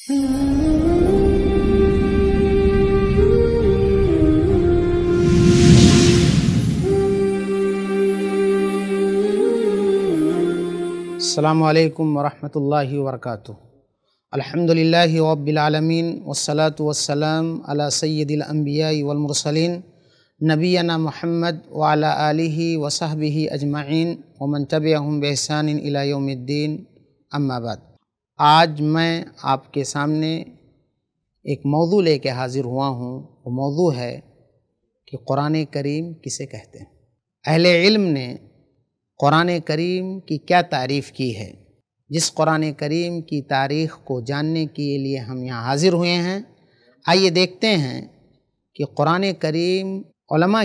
السلام عليكم ورحمة الله وبركاته الحمد لله رب العالمين والصلاة والسلام على سيد الأنبياء والمرسلين نبينا محمد وعلى آله وصحبه أجمعين ومن تبعهم بإحسان إلى يوم الدين أما بعد आज मैं आपके सामने एक मौजू ले के हाज़िर हुआ हूँ वो मौजू है कि क़ुरान करीम किसे कहते हैं अहल इल्म ने क़ुरान करीम की क्या तारीफ़ की है जिस क़ुरान करीम की तारीख़ को जानने के लिए हम यहाँ हाज़िर हुए हैं आइए देखते हैं कि क़ुरान करीम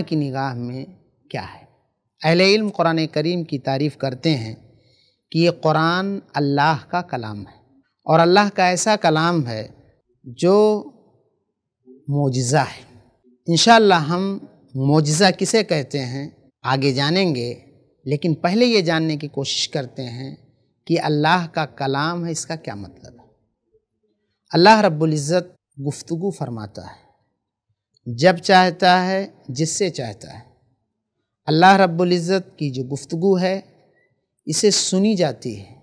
की निगाह में क्या है अहल इल्म क़ुरान करीम की तारीफ़ करते हैं कि ये क़ुरान अल्लाह का कलाम है और अल्लाह का ऐसा कलाम है जो मोजा है इन हम मोजा किसे कहते हैं आगे जानेंगे लेकिन पहले ये जानने की कोशिश करते हैं कि अल्लाह का कलाम है इसका क्या मतलब है अल्लाह रब्ज़त गुफ्तु फरमाता है जब चाहता है जिससे चाहता है अल्लाह रब्ज़त की जो गुफ्तु है इसे सुनी जाती है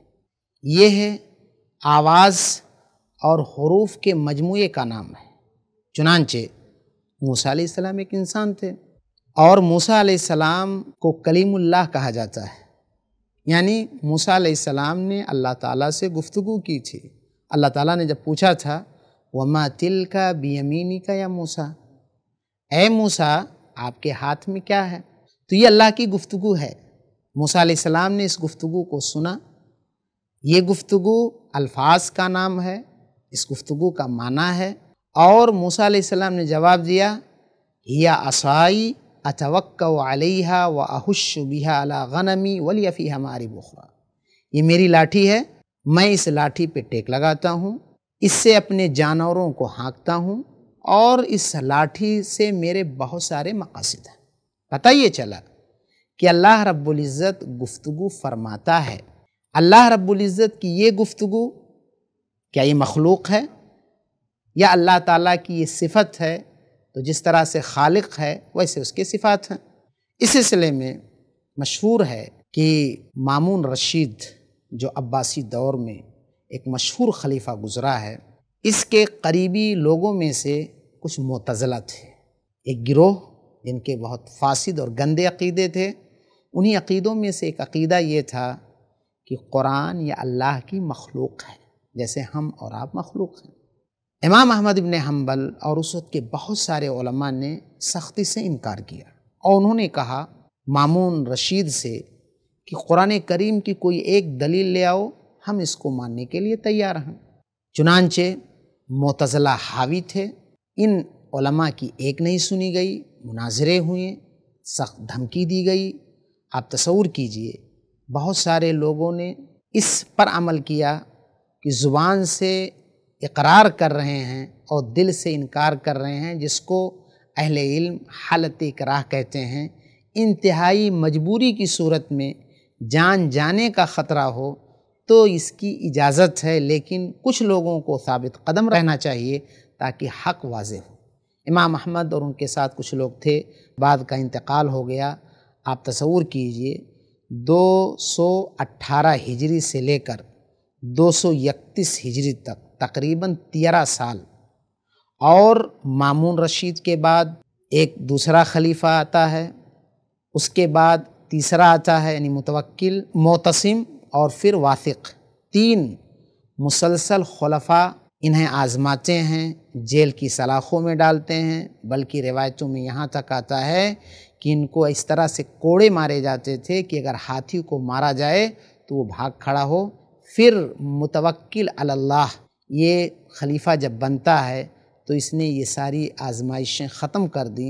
ये है आवाज़ और हरूफ के मजमू का नाम है चुनानचे मूसा सलाम एक इंसान थे और मूसा सलाम को कलीमुल्लाह कहा जाता है यानी मूसा सलाम ने अल्लाह ताला से गुफ्तु की थी अल्लाह ताला ने जब पूछा था वमा तिल का बेमीनी का या मूसा ए मूसा आपके हाथ में क्या है तो ये अल्लाह की गुफ्तु है मूसा सलाम ने इस गुफ्तु को सुना ये गुफ्तु अल्फाज का नाम है इस गुफ्तु का माना है और मूसा सलाम ने जवाब दिया या असाई अतवक् अलैहा व अहुश बिहा अला गनमी वलियफ़ी हमारी बुखरा ये मेरी लाठी है मैं इस लाठी पे टेक लगाता हूँ इससे अपने जानवरों को हाँकता हूँ और इस लाठी से मेरे बहुत सारे मकासद हैं पता ये चला कि अल्लाह रब्बुल इज़्ज़त गुफ्तगु फरमाता है अल्लाह रब्बुल्ज़त की ये गुफ्तु क्या ये मखलूक है या अल्लाह ताला की ये सिफत है तो जिस तरह से खालिक है वैसे उसके सिफ़ात हैं इस सिलसिले में मशहूर है कि मामून रशीद जो अब्बासी दौर में एक मशहूर खलीफा गुज़रा है इसके करीबी लोगों में से कुछ मतज़ला थे एक गिरोह जिनके बहुत फासिद और गंदे अकीदे थे उन्हीं अकीदों में से एक अकीदा ये था कि कुरान या अल्लाह की मखलूक है जैसे हम और आप मखलूक हैं इमाम अहमद इबन हम्बल और उस वक्त के बहुत सारे उलमा ने सख्ती से इनकार किया और उन्होंने कहा मामून रशीद से कि कुरान करीम की कोई एक दलील ले आओ हम इसको मानने के लिए तैयार हैं चुनानचे मोतज़ला हावी थे इन उलमा की एक नहीं सुनी गई मुनाजरे हुए सख्त धमकी दी गई आप तस्वूर कीजिए बहुत सारे लोगों ने इस पर अमल किया कि ज़ुबान से इकरार कर रहे हैं और दिल से इनकार कर रहे हैं जिसको अहल इल्म हालत इकराह कहते हैं इंतहाई मजबूरी की सूरत में जान जाने का ख़तरा हो तो इसकी इजाज़त है लेकिन कुछ लोगों को साबित कदम रहना चाहिए ताकि हक वाज हो इमाम अहमद और उनके साथ कुछ लोग थे बाद का इंतकाल हो गया आप तस्वूर कीजिए 218 हिजरी से लेकर 231 हिजरी तक तकरीबन तेरह साल और मामून रशीद के बाद एक दूसरा खलीफा आता है उसके बाद तीसरा आता है यानी मुतवक्ल मोतसिम और फिर वासिक तीन मुसलसल खलफा इन्हें आज़माते हैं जेल की सलाखों में डालते हैं बल्कि रिवायतों में यहाँ तक आता है कि इनको इस तरह से कोड़े मारे जाते थे कि अगर हाथी को मारा जाए तो वो भाग खड़ा हो फिर मुतवक्किल अल्लाह ये खलीफा जब बनता है तो इसने ये सारी आजमाइशें ख़त्म कर दी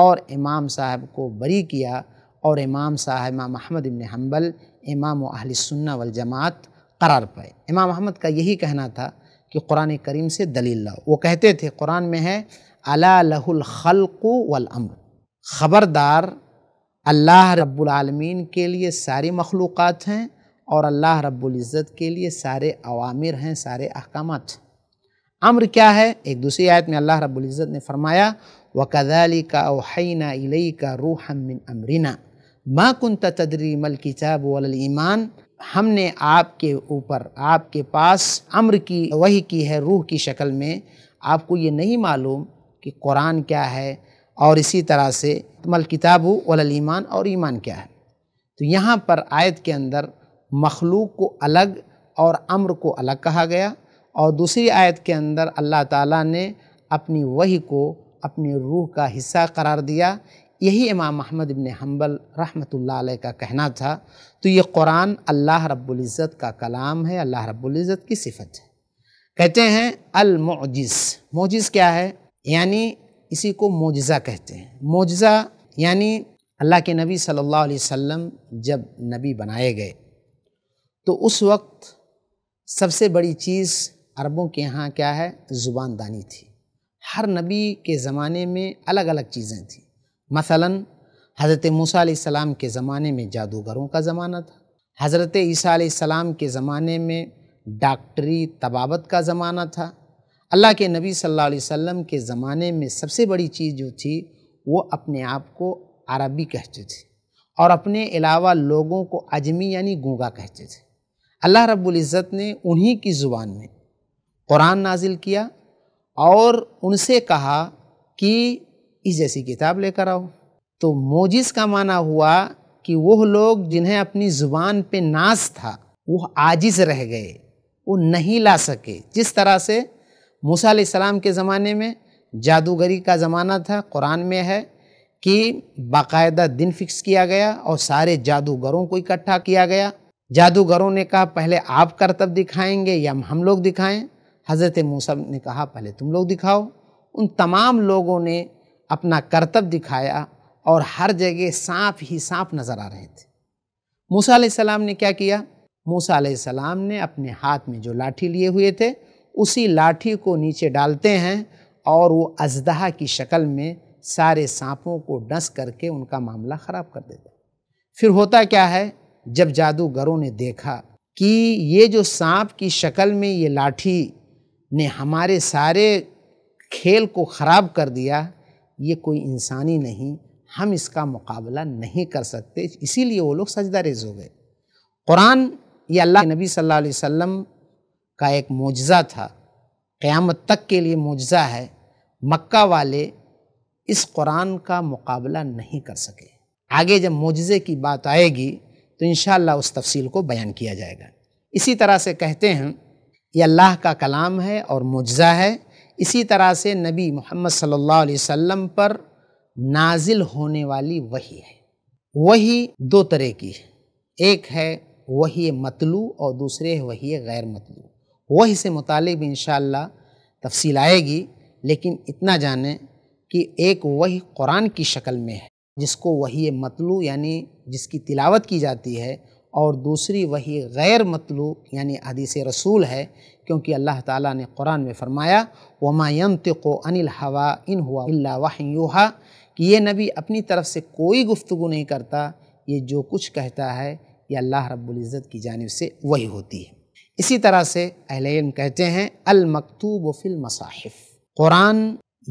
और इमाम साहब को बरी किया और इमाम साहब इमाम अहमद इबन हम्बल इमाम अहल सुन्ना वल जमात करार पाए इमाम अहमद का यही कहना था कि कुरान करीम से दलील लाओ वो कहते थे कुरान में है अला लहुल खल्क़ वल अम्र ख़बरदार अल्लाह रब्बुलमीन के लिए सारी मखलूक़ात हैं और अल्लाह रब्ज़त के लिए सारे अवामिर हैं सारे अहकाम अम्र क्या है एक दूसरी आयत में अल्लाह रब्ज़त ने फरमाया व का ओहना इलई का रूह मिन अमरीना माँ कन तदरी मल किताब ईमान हमने आपके ऊपर आपके पास अम्र की वही की है रूह की शक्ल में आपको ये नहीं मालूम कि कुरान क्या है और इसी तरह से मल किताबू वलल ईमान और ईमान क्या है तो यहाँ पर आयत के अंदर मखलूक को अलग और अम्र को अलग कहा गया और दूसरी आयत के अंदर अल्लाह ताला ने अपनी वही को अपनी रूह का हिस्सा करार दिया यही इमाम अहमद इबन हम्बल रहमतुल्लाह का कहना था तो ये कुरान अल्लाह रब्बुल्ज़त का कलाम है अल्लाह रब्बुल्ज़त की सिफत है कहते हैं अलमोजिस मोजिस क्या है यानी इसी को मोजज़ा कहते हैं मोजज़ा यानी अल्लाह के नबी सल्लल्लाहु अलैहि वसल्लम जब नबी बनाए गए तो उस वक्त सबसे बड़ी चीज़ अरबों के यहाँ क्या है ज़ुबान दानी थी हर नबी के ज़माने में अलग अलग चीज़ें थी मसलन हज़रत मूसा सलाम के ज़माने में जादूगरों का ज़माना था हज़रत ईसा सलाम के ज़माने में डॉक्टरी तबावत का ज़माना था अल्लाह के नबी सल्लल्लाहु अलैहि वसल्लम के ज़माने में सबसे बड़ी चीज़ जो थी वो अपने आप को अरबी कहते थे और अपने अलावा लोगों को अजमी यानी गूंगा कहते थे अल्लाह रब्बुल इज़्ज़त ने उन्हीं की ज़ुबान में कुरान नाजिल किया और उनसे कहा कि इस जैसी किताब लेकर आओ तो मोजिस का माना हुआ कि वह लोग जिन्हें अपनी ज़ुबान पे नाज था वह आजिज़ रह गए वो नहीं ला सके जिस तरह से मूसा सलाम के ज़माने में जादूगरी का ज़माना था कुरान में है कि बाकायदा दिन फिक्स किया गया और सारे जादूगरों को इकट्ठा किया गया जादूगरों ने कहा पहले आप करतब दिखाएंगे या हम लोग दिखाएं हज़रत मूसा ने कहा पहले तुम लोग दिखाओ उन तमाम लोगों ने अपना करतब दिखाया और हर जगह सांप ही सांप नज़र आ रहे थे मूसा सलाम ने क्या किया मूसा सलाम ने अपने हाथ में जो लाठी लिए हुए थे उसी लाठी को नीचे डालते हैं और वो अजदहा की शक्ल में सारे सांपों को डंस करके उनका मामला ख़राब कर देता फिर होता क्या है जब जादूगरों ने देखा कि ये जो सांप की शक्ल में ये लाठी ने हमारे सारे खेल को ख़राब कर दिया ये कोई इंसानी नहीं हम इसका मुकाबला नहीं कर सकते इसीलिए वो लोग सजदा रेज हो गए कुरान ये अल्लाह नबी सल्लल्लाहु अलैहि वसल्लम का एक मुजज़ा था क़्यामत तक के लिए मुजज़ा है मक्का वाले इस कुरान का मुकाबला नहीं कर सके आगे जब मुजज़े की बात आएगी तो इन उस तफसील को बयान किया जाएगा इसी तरह से कहते हैं ये अल्लाह का कलाम है और मुजज़ा है इसी तरह से नबी मोहम्मद सल्लल्लाहु अलैहि वसल्लम पर नाजिल होने वाली वही है वही दो तरह की है एक है वही मतलू और दूसरे है वही गैर मतलू वही से मुतक भी इन तफसील आएगी लेकिन इतना जानें कि एक वही कुरान की शक्ल में है जिसको वही मतलू यानी जिसकी तिलावत की जाती है और दूसरी वही गैर मतलू यानी हदीस रसूल है क्योंकि अल्लाह ताला ने कुरान में फ़रमाया वमायंत को अनिल हवा इन हुआ वाहयूहा कि ये नबी अपनी तरफ से कोई गुफ्तु नहीं करता ये जो कुछ कहता है ये अल्लाह रब्बुल इज़्ज़त की जानब से वही होती है इसी तरह से अहल इल्म कहते हैं अल फिल मसाहिफ क़ुरान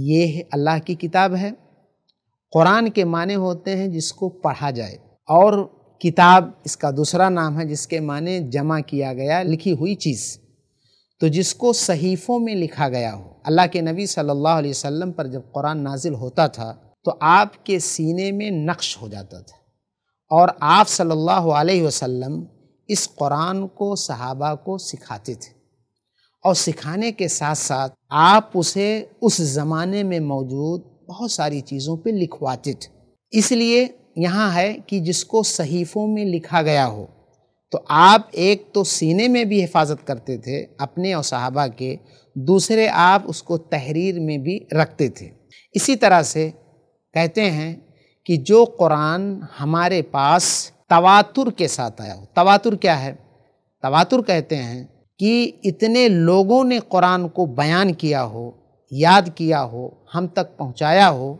ये अल्लाह की किताब है क़ुरान के माने होते हैं जिसको पढ़ा जाए और किताब इसका दूसरा नाम है जिसके माने जमा किया गया लिखी हुई चीज़ तो जिसको सहीफ़ों में लिखा गया हो अल्लाह के नबी सल्लल्लाहु अलैहि वसल्लम पर जब कुरान नाजिल होता था तो आपके सीने में नक्श हो जाता था और आप सल्लल्लाहु अलैहि वसल्लम इस कुरान को सहाबा को सिखाते थे और सिखाने के साथ साथ आप उसे उस ज़माने में मौजूद बहुत सारी चीज़ों पे लिखवाते थे इसलिए यहाँ है कि जिसको सहीफ़ों में लिखा गया हो तो आप एक तो सीने में भी हिफाजत करते थे अपने और साहबा के दूसरे आप उसको तहरीर में भी रखते थे इसी तरह से कहते हैं कि जो कुरान हमारे पास तवातुर के साथ आया हो तवातुर क्या है तवातुर कहते हैं कि इतने लोगों ने कुरान को बयान किया हो याद किया हो हम तक पहुंचाया हो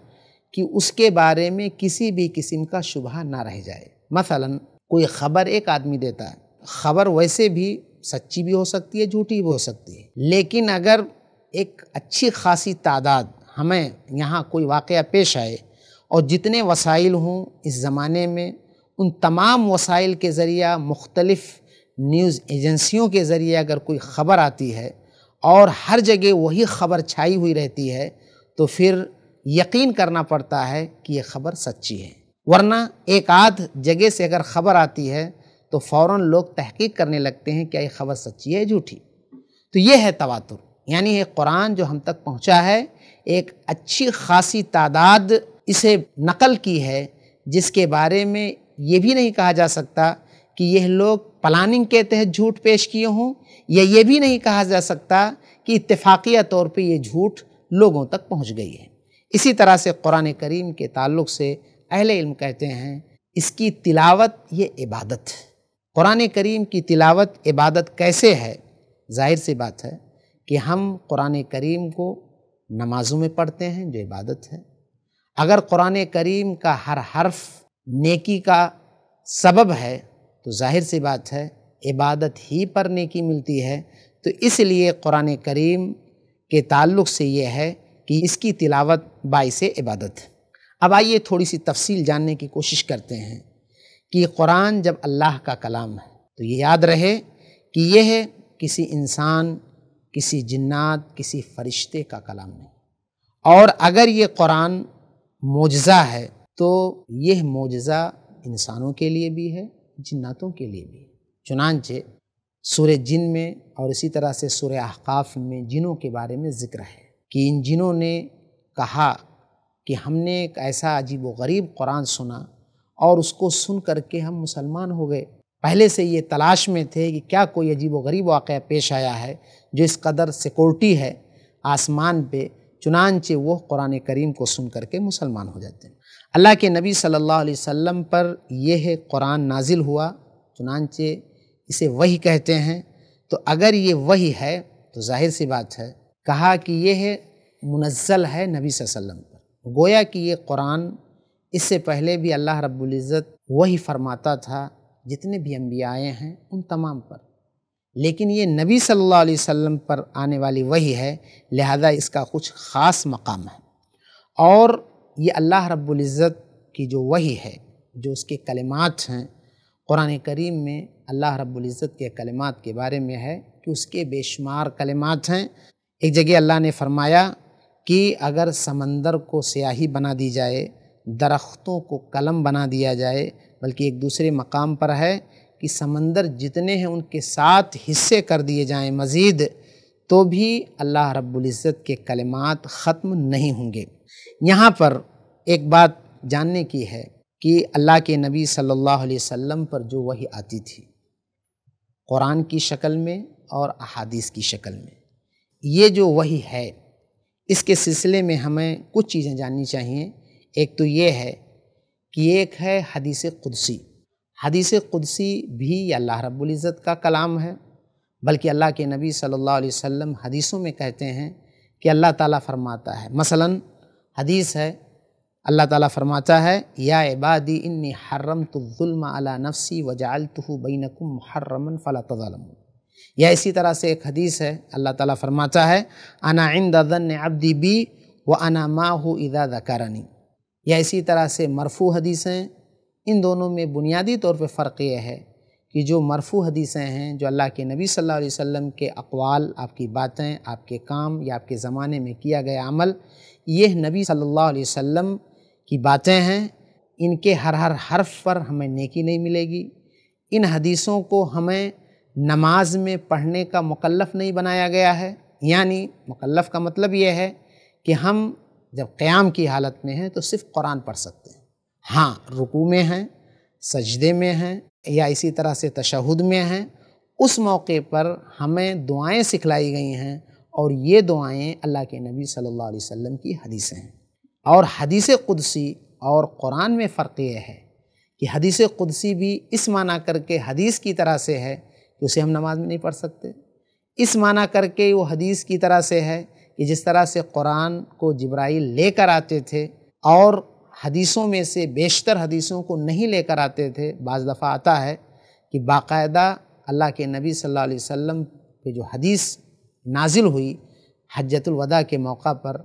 कि उसके बारे में किसी भी किस्म का शुभा ना रह जाए मसलन कोई ख़बर एक आदमी देता है ख़बर वैसे भी सच्ची भी हो सकती है झूठी भी हो सकती है लेकिन अगर एक अच्छी खासी तादाद हमें यहाँ कोई वाक़ पेश आए और जितने वसाइल हों इस ज़माने में उन तमाम वसाइल के ज़रिया मुख्तलफ़ न्यूज़ एजेंसियों के ज़रिए अगर कोई ख़बर आती है और हर जगह वही ख़बर छाई हुई रहती है तो फिर यकीन करना पड़ता है कि यह ख़बर सच्ची है वरना एक आध जगह से अगर ख़बर आती है तो फ़ौर लोग तहकीक करने लगते हैं क्या ये ख़बर सच्ची है झूठी तो ये है तवातुर यानी ये कुरान जो हम तक पहुँचा है एक अच्छी खासी तादाद इसे नकल की है जिसके बारे में ये भी नहीं कहा जा सकता कि यह लोग प्लानिंग के तहत झूठ पेश किए हों या ये भी नहीं कहा जा सकता कि इतफ़ाक़िया तौर पे ये झूठ लोगों तक पहुंच गई है इसी तरह से कुरान करीम के ताल्लुक से अहल इल्म कहते हैं इसकी तिलावत ये इबादत कुरान करीम की तिलावत इबादत कैसे है जाहिर सी बात है कि हम कुरान करीम को नमाज़ों में पढ़ते हैं जो इबादत है अगर कुरान करीम का हर हर्फ नेकी का सबब है तो जाहिर सी बात है इबादत ही पर नेकी मिलती है तो इसलिए क़ुरान करीम के ताल्लुक़ से ये है कि इसकी तिलावत बायस इबादत अब आइए थोड़ी सी तफसील जानने की कोशिश करते हैं कि कुरान जब अल्लाह का कलाम है तो ये याद रहे कि यह किसी इंसान किसी जन्ात किसी फरिश्ते का कलाम नहीं और अगर ये कुरान मुजज़ा है तो यह मोजज़ा इंसानों के लिए भी है जन्तों के लिए भी है चुनानचे सूर्य जिन में और इसी तरह से सूर्य अहकाफ में जिनों के बारे में ज़िक्र है कि इन जिनों ने कहा कि हमने एक ऐसा अजीब व गरीब कुरान सुना और उसको सुन करके हम मुसलमान हो गए पहले से ये तलाश में थे कि क्या कोई अजीब व गरीब वाक़ पेश आया है जो इस कदर सिक्योरिटी है आसमान पे चुनानचे वो कुरान करीम को सुन करके मुसलमान हो जाते हैं अल्लाह के नबी सल्लल्लाहु अलैहि वसल्लम पर यह कुरान नाजिल हुआ चुनानचे इसे वही कहते हैं तो अगर ये वही है तो जाहिर सी बात है कहा कि यह मुनज़ल है नबी वसल्लम पर गोया कि ये कुरान इससे पहले भी अल्लाह रब्ज़त वही फरमाता था जितने भी अम्बियाए हैं उन तमाम पर लेकिन ये नबी सल्लल्लाहु अलैहि वसल्लम पर आने वाली वही है लिहाजा इसका कुछ ख़ास मकाम है और ये अल्लाह रब्ज़त की जो वही है जो उसके कलमात हैं क़ुरान करीम में अल्लाह रब्ज़त के कलमात के बारे में है कि उसके बेशुमार कलमात हैं एक जगह अल्लाह ने फरमाया कि अगर समंदर को स्याही बना दी जाए दरख्तों को कलम बना दिया जाए बल्कि एक दूसरे मकाम पर है कि समंदर जितने हैं उनके साथ हिस्से कर दिए जाएं मज़ीद तो भी अल्लाह रब्ज़त के कलिमात ख़त्म नहीं होंगे यहाँ पर एक बात जानने की है कि अल्लाह के नबी सल्लल्लाहु अलैहि वसल्लम पर जो वही आती थी क़ुरान की शक्ल में और अहादीस की शक्ल में ये जो वही है इसके सिलसिले में हमें कुछ चीज़ें जाननी चाहिए एक तो ये है कि एक है हदीस कुदसी हदीस कुदसी भी अल्लाह रब्बुल इज़्ज़त का कलाम है बल्कि अल्लाह के नबी सल्लल्लाहु अलैहि वसल्लम हदीसों में कहते हैं कि अल्लाह ताला फरमाता है मसलन हदीस है अल्लाह ताला फरमाता है या इबादी इन्नी हर्रम तुल्म अला नफसी वजाल तु बैनकुम हर्रमन फ़ला तज़ालम या इसी तरह से एक हदीस है अल्लाह ताला फरमाता है अना इंद दन्न अब्दी बी व अना मा इदा दकारानी या इसी तरह से मरफू हदीसें इन दोनों में बुनियादी तौर पर फ़र्क यह है कि जो मरफू हदीसें हैं जो अल्लाह के नबी सल्लल्लाहु अलैहि वसल्लम के अकवाल आपकी बातें आपके काम या आपके ज़माने में किया गया अमल ये नबी सल्लल्लाहु अलैहि वसल्लम की बातें हैं इनके हर हर हर्फ पर हमें नेकी नहीं मिलेगी इन हदीसों को हमें नमाज में पढ़ने का मकलफ़ नहीं बनाया गया है यानी मकलफ़ का मतलब यह है कि हम जब क़्याम की हालत में हैं तो सिर्फ कुरान पढ़ सकते हैं हाँ रुकू में हैं सजदे में हैं या इसी तरह से तशहद में हैं उस मौके पर हमें दुआएं सिखलाई गई हैं और ये दुआएं अल्लाह के नबी सल्लल्लाहु अलैहि वसल्लम की हदीसें हैं और हदीस कुदसी और कुरान में फ़र्क यह है कि हदीस कुदसी भी इस माना करके हदीस की तरह से है कि उसे हम नमाज में नहीं पढ़ सकते इस माना करके वो हदीस की तरह से है कि जिस तरह से कुरान को जब्राइल लेकर आते थे और हदीसों में से बेशतर हदीसों को नहीं लेकर आते थे बाज़ दफ़ा आता है कि बाकायदा अल्लाह के नबी सल्लल्लाहु अलैहि वसल्लम के जो हदीस नाजिल हुई हजतुलवदा के मौका पर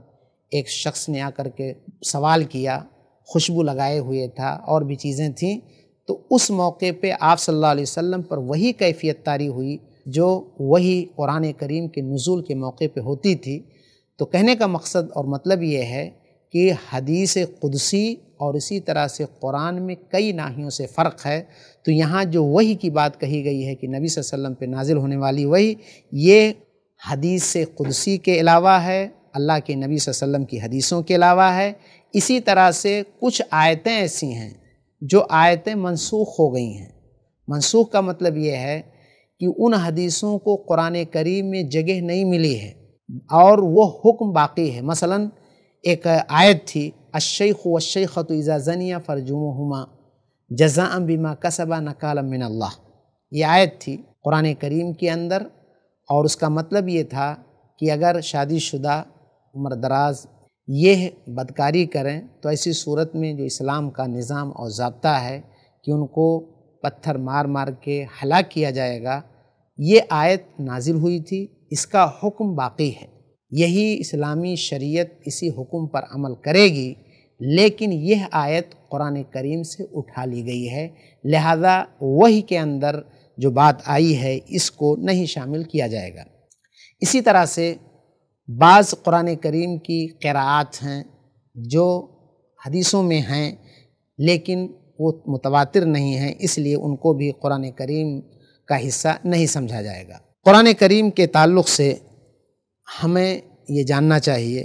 एक शख्स ने आकर के सवाल किया खुशबू लगाए हुए था और भी चीज़ें थीं तो उस मौके पे आप सल्लल्लाहु अलैहि वसल्लम पर वही कैफियत तारी हुई जो वही कुरान करीम के नज़ुल के मौके पे होती थी तो कहने का मकसद और मतलब ये है कि हदीस कुदसी और इसी तरह से कुरान में कई नाहियों से फ़र्क है तो यहाँ जो वही की बात कही गई है कि नबी वसल्लम पे नाजिल होने वाली वही ये हदीस कुदसी के अलावा है अल्लाह के नबी वसल्लम की हदीसों के अलावा है इसी तरह से कुछ आयतें ऐसी हैं जो आयतें मनसूख हो गई हैं मनसूख का मतलब ये है कि उन हदीसों को कुरान करीम में जगह नहीं मिली है और वो हुक्म बाकी है मसलन एक आयत थी अशैख वशैख ज़निया इज़ाजनिया फ़रजुमा जजा बिमा कसबा नकाल मिनल्ला ये आयत थी कुरान करीम के अंदर और उसका मतलब ये था कि अगर शादीशुदा उम्र दराज ये बदकारी करें तो ऐसी सूरत में जो इस्लाम का निज़ाम और ज़बता है कि उनको पत्थर मार मार के हला किया जाएगा ये आयत नाजिल हुई थी इसका हुक्म बाकी है यही इस्लामी शरीयत इसी हुक्म पर अमल करेगी लेकिन यह आयत कुरान करीम से उठा ली गई है लिहाजा वही के अंदर जो बात आई है इसको नहीं शामिल किया जाएगा इसी तरह से बाज़ कुरान करीम की क़रात हैं जो हदीसों में हैं लेकिन वो मुतवातिर नहीं हैं इसलिए उनको भी कुरान करीम का हिस्सा नहीं समझा जाएगा कुरान करीम के ताल्लुक़ से हमें ये जानना चाहिए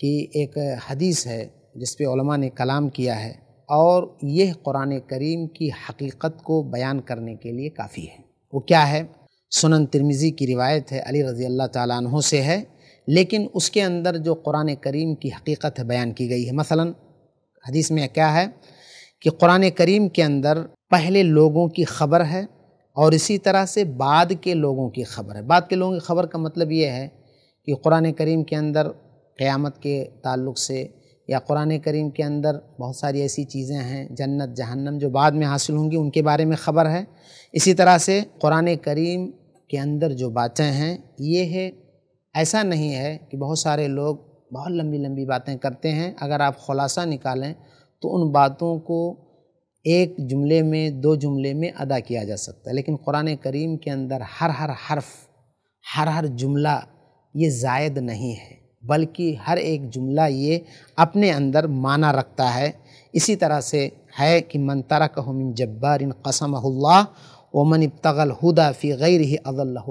कि एक हदीस है जिस पे ने कलाम किया है और यह कुरान करीम की हकीकत को बयान करने के लिए काफ़ी है वो क्या है सुनन तिरमिज़ी की रिवायत है अली रज़ी अल्लाह तहों से है लेकिन उसके अंदर जो कुरान करीम की हकीकत है बयान की गई है मसलन हदीस में क्या है कि कुरान करीम के अंदर पहले लोगों की खबर है और इसी तरह से बाद के लोगों की खबर है बाद के लोगों की खबर का मतलब ये है कि कुरान करीम के अंदर क़यामत के ताल्लुक से या कुरान करीम के अंदर बहुत सारी ऐसी चीज़ें हैं जन्नत जहन्नम जो बाद में हासिल होंगी उनके बारे में ख़बर है इसी तरह से कुरान करीम के अंदर जो बातें हैं ये है ऐसा नहीं है कि बहुत सारे लोग बहुत लंबी लंबी बातें करते हैं अगर आप खुलासा निकालें तो उन बातों को एक जुमले में दो जुमले में अदा किया जा सकता है लेकिन कुरान करीम के अंदर हर हर हर्फ हर हर जुमला ये जायद नहीं है बल्कि हर एक जुमला ये अपने अंदर माना रखता है इसी तरह से है कि मन तरक मिन जब्बार कसमल्ला वमन इब्तगल हुदा फ़ी गैर ही अदल्ला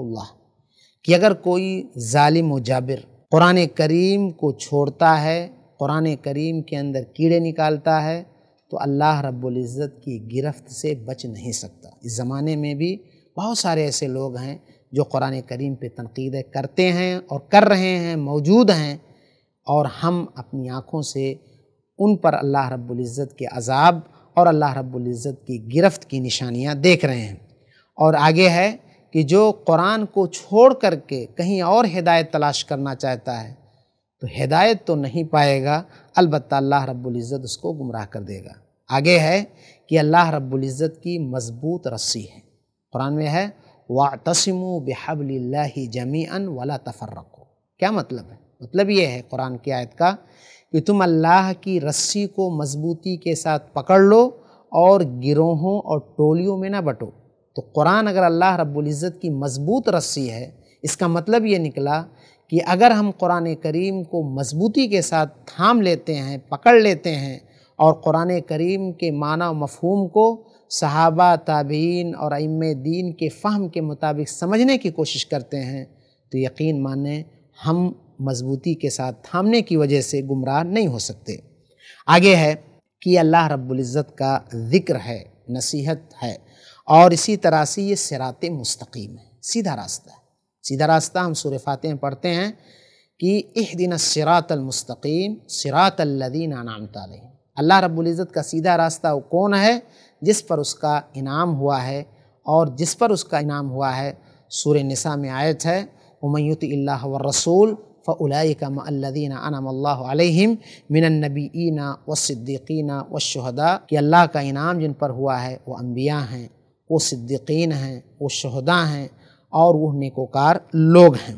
कि अगर कोई ालिम व जाबिर क़ुरान करीम को छोड़ता है क़ुरान करीम के अंदर कीड़े निकालता है तो अल्लाह रब्ज़त की गिरफ्त से बच नहीं सकता इस ज़माने में भी बहुत सारे ऐसे लोग हैं जो कुरान करीम पे तनकीद करते हैं और कर रहे हैं मौजूद हैं और हम अपनी आँखों से उन पर अल्लाह रब्ज़त के अजाब और अल्लाह रब्ज़त की गिरफ्त की निशानियाँ देख रहे हैं और आगे है कि जो कुरान को छोड़ कर के कहीं और हिदायत तलाश करना चाहता है तो हिदायत तो नहीं पाएगा अलबत् अल्लाह रब्ज़त उसको गुमराह कर देगा आगे है कि अल्लाह रब्ज़त की मज़बूत रस्सी है कुरान में है व तसमु बेहबल्ला जमीन वला तफर्रको क्या मतलब है मतलब ये है कुरान की आयत का कि तुम अल्लाह की रस्सी को मजबूती के साथ पकड़ लो और गिरोहों और टोलियों में ना बटो तो कुरान अगर अल्लाह रब्ज़त की मजबूत रस्सी है इसका मतलब ये निकला कि अगर हम कुरान करीम को मजबूती के साथ थाम लेते हैं पकड़ लेते हैं और कुरान करीम के माना मफहूम को सहाबा ताबीन और अम दीन के फ़हम के मुताबिक समझने की कोशिश करते हैं तो यकीन माने हम मजबूती के साथ थामने की वजह से गुमराह नहीं हो सकते आगे है कि अल्लाह रब्ज़त का ज़िक्र है नसीहत है और इसी तरह से ये सरात मुस्तकीम है सीधा रास्ता है सीधा रास्ता हम सूर फातह पढ़ते हैं कि एक दिन सरातलमस्तकीम सरातल्लिन नाम तालीम अल्लाह इज़्ज़त का सीधा रास्ता वो कौन है जिस पर उसका इनाम हुआ है और जिस पर उसका इनाम हुआ है सूर नसा में आयत है उमैत व रसूल फ़लाइक मल्लिन अनमल्लाम मिननबीना व सिद्दीकीना व शहदा कि अल्लाह का इनाम जिन पर हुआ है वो अम्बिया हैं वो सिद्दीकीन हैं वो शहदा हैं और वह नेकोकार लोग हैं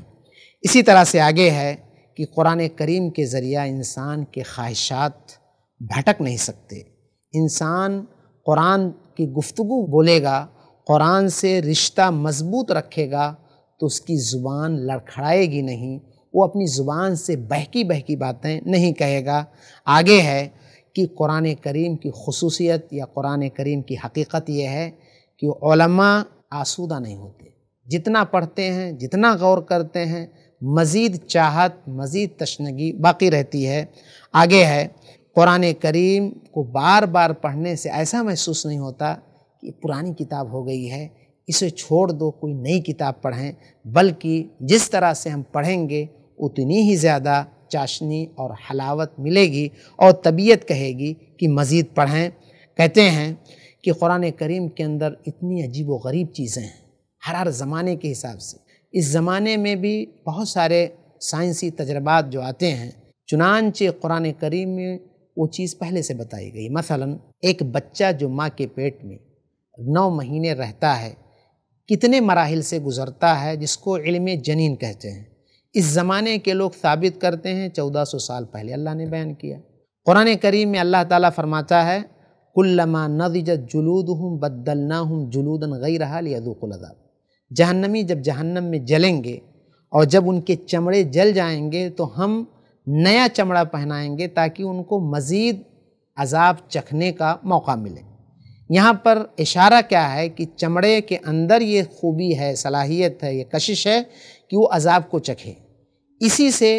इसी तरह से आगे है कि कुरान करीम के ज़रिया इंसान के ख्वाहिशात भटक नहीं सकते इंसान कुरान की गुफ्तु बोलेगा कुरान से रिश्ता मजबूत रखेगा तो उसकी ज़ुबान लड़खड़ाएगी नहीं वो अपनी ज़ुबान से बहकी बहकी बातें नहीं कहेगा आगे है कि कुरान करीम की खसूसियत या कुरान करीम की हकीकत यह है कि आसूदा नहीं होते जितना पढ़ते हैं जितना गौर करते हैं मज़ीद चाहत मज़ीद तशनगी बाकी रहती है आगे है कुरान करीम को बार बार पढ़ने से ऐसा महसूस नहीं होता कि पुरानी किताब हो गई है इसे छोड़ दो कोई नई किताब पढ़ें बल्कि जिस तरह से हम पढ़ेंगे उतनी ही ज़्यादा चाशनी और हलावत मिलेगी और तबीयत कहेगी कि मज़ीद पढ़ें कहते हैं कि कुरान करीम के अंदर इतनी अजीब व गरीब चीज़ें हैं हर हर ज़माने के हिसाब से इस ज़माने में भी बहुत सारे साइंसी तजर्बात जो आते हैं चुनानचे कुरान करीम में वो चीज़ पहले से बताई गई मसलन एक बच्चा जो माँ के पेट में नौ महीने रहता है कितने मराहल से गुज़रता है जिसको इल्म जनीन कहते हैं इस ज़माने के लोग साबित करते हैं चौदह सौ साल पहले अल्लाह ने बयान किया कुरान करीम में अल्लाह ताला फरमाता है कुल्लमा नदीजत जुलूद हूँ बदलना हूँ जुलूदन गई रहा लियादुकलदाब जहन्नमी जब जहन्नम में जलेंगे और जब उनके चमड़े जल जाएंगे तो हम नया चमड़ा पहनाएंगे ताकि उनको मज़ीद अजाब चखने का मौका मिले यहाँ पर इशारा क्या है कि चमड़े के अंदर ये खूबी है सलाहियत है ये कशिश है कि वो अजाब को चखे इसी से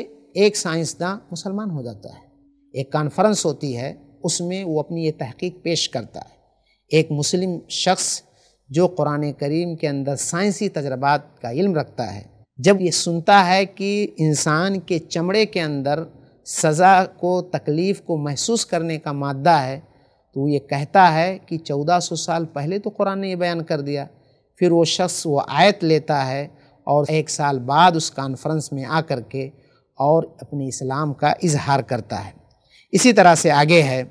एक साइंसदान मुसलमान हो जाता है एक कॉन्फ्रेंस होती है उसमें वो अपनी ये तहकीक पेश करता है एक मुस्लिम शख्स जो कुरान करीम के अंदर साइंसी तजर्बात का इल्म रखता है जब ये सुनता है कि इंसान के चमड़े के अंदर सज़ा को तकलीफ़ को महसूस करने का मादा है तो ये कहता है कि 1400 साल पहले तो कुरान ने ये बयान कर दिया फिर वो शख्स वो आयत लेता है और एक साल बाद उस कॉन्फ्रेंस में आ कर के और अपने इस्लाम का इजहार करता है इसी तरह से आगे है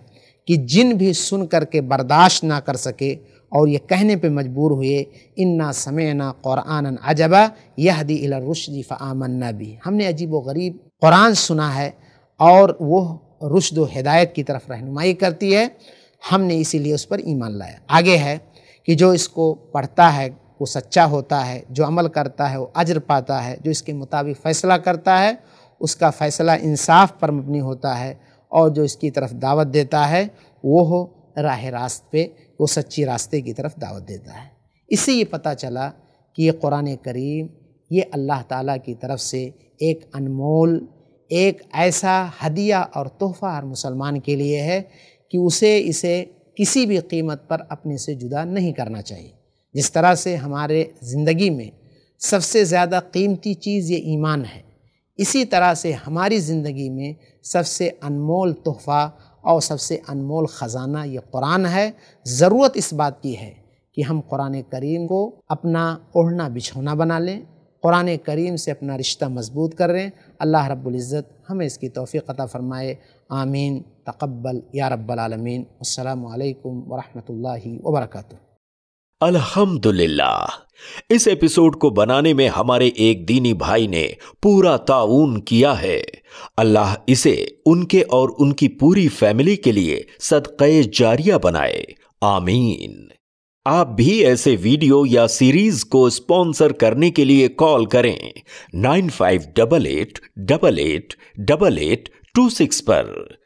कि जिन भी सुन करके बर्दाश्त ना कर सके और ये कहने पे मजबूर हुए इन्ना समेना क़ुरान अजबा यह दी रुशदी फ़ामन्ना भी हमने अजीब व गरीब कुरान सुना है और वह रुशद व हिदायत की तरफ रहनुमाई करती है हमने इसीलिए उस पर ईमान लाया आगे है कि जो इसको पढ़ता है वो सच्चा होता है जो अमल करता है वो अजर पाता है जो इसके मुताबिक फ़ैसला करता है उसका फ़ैसला इंसाफ पर मबनी होता है और जो इसकी तरफ दावत देता है वो हो राह रास्त पे वो सच्ची रास्ते की तरफ दावत देता है इससे ये पता चला कि ये कुरान करीम ये अल्लाह ताला की तरफ से एक अनमोल एक ऐसा हदिया और तोहफ़ा हर मुसलमान के लिए है कि उसे इसे किसी भी कीमत पर अपने से जुदा नहीं करना चाहिए जिस तरह से हमारे ज़िंदगी में सबसे ज़्यादा कीमती चीज़ ये ईमान है इसी तरह से हमारी ज़िंदगी में सबसे अनमोल तोहफ़ा और सबसे अनमोल ख़जाना ये कुरान है ज़रूरत इस बात की है कि हम कुरान करीम को अपना ओढ़ना बिछोना बना लें कुरान करीम से अपना रिश्ता मजबूत कर रहे हैं अल्लाह रब्ज़त हमें इसकी तोफ़ी अता फ़रमाए आमीन तकबल या रब्बालमीन अल्लाम वरहमल वबरक अल्हम्दुलिल्लाह इस एपिसोड को बनाने में हमारे एक दीनी भाई ने पूरा ताउन किया है अल्लाह इसे उनके और उनकी पूरी फैमिली के लिए सदक़े जारिया बनाए आमीन आप भी ऐसे वीडियो या सीरीज को स्पॉन्सर करने के लिए कॉल करें nine five double eight double eight double eight two six पर